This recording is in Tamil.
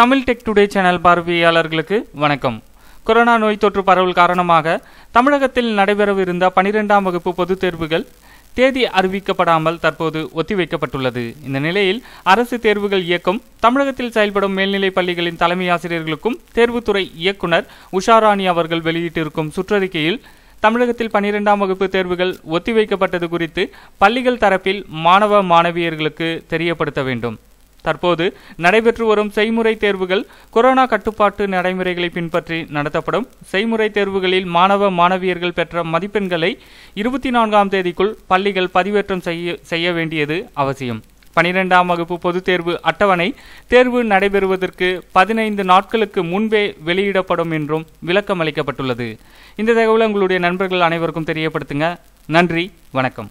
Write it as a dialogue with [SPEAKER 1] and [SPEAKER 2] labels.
[SPEAKER 1] தமிழ் டெக் டுடே சேனல் பார்வையாளர்களுக்கு வணக்கம் கொரோனா நோய் தொற்று பரவல் காரணமாக தமிழகத்தில் நடைபெறவிருந்த பனிரெண்டாம் வகுப்பு பொதுத் தேர்வுகள் தேதி அறிவிக்கப்படாமல் தற்போது ஒத்திவைக்கப்பட்டுள்ளது இந்த நிலையில் அரசு தேர்வுகள் இயக்கம் தமிழகத்தில் செயல்படும் மேல்நிலைப் பள்ளிகளின் தலைமை ஆசிரியர்களுக்கும் தேர்வுத்துறை இயக்குனர் உஷாராணி அவர்கள் வெளியிட்டிருக்கும் சுற்றறிக்கையில் தமிழகத்தில் பனிரெண்டாம் வகுப்பு தேர்வுகள் ஒத்திவைக்கப்பட்டது குறித்து பள்ளிகள் தரப்பில் மாணவ மாணவியர்களுக்கு தெரியப்படுத்த வேண்டும் தற்போது நடைபெற்று வரும் செய்முறை தேர்வுகள் கொரோனா கட்டுப்பாட்டு நடைமுறைகளை பின்பற்றி நடத்தப்படும் செய்முறை தேர்வுகளில் மாணவ மாணவியர்கள் பெற்ற மதிப்பெண்களை இருபத்தி நான்காம் தேதிக்குள் பள்ளிகள் பதிவேற்றம் செய்ய செய்ய வேண்டியது அவசியம் பனிரெண்டாம் வகுப்பு பொதுத் தேர்வு அட்டவணை தேர்வு நடைபெறுவதற்கு பதினைந்து நாட்களுக்கு முன்பே வெளியிடப்படும் என்றும் விளக்கம் அளிக்கப்பட்டுள்ளது இந்த தகவலை உங்களுடைய நண்பர்கள் அனைவருக்கும் தெரியப்படுத்துங்க நன்றி வணக்கம்